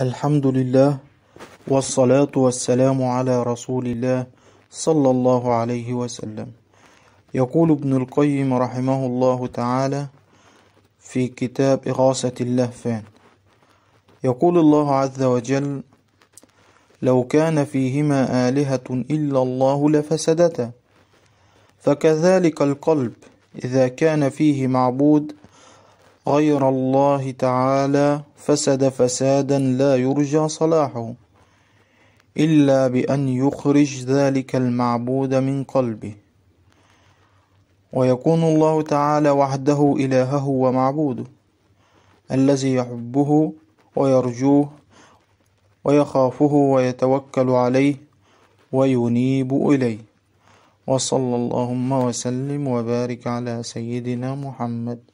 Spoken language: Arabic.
الحمد لله والصلاة والسلام على رسول الله صلى الله عليه وسلم يقول ابن القيم رحمه الله تعالى في كتاب إغاثة اللهفان يقول الله عز وجل لو كان فيهما آلهة إلا الله لفسدتا فكذلك القلب إذا كان فيه معبود غير الله تعالى فسد فسادا لا يرجى صلاحه إلا بأن يخرج ذلك المعبود من قلبه ويكون الله تعالى وحده إلهه ومعبوده الذي يحبه ويرجوه ويخافه ويتوكل عليه وينيب إليه وصلى اللهم وسلم وبارك على سيدنا محمد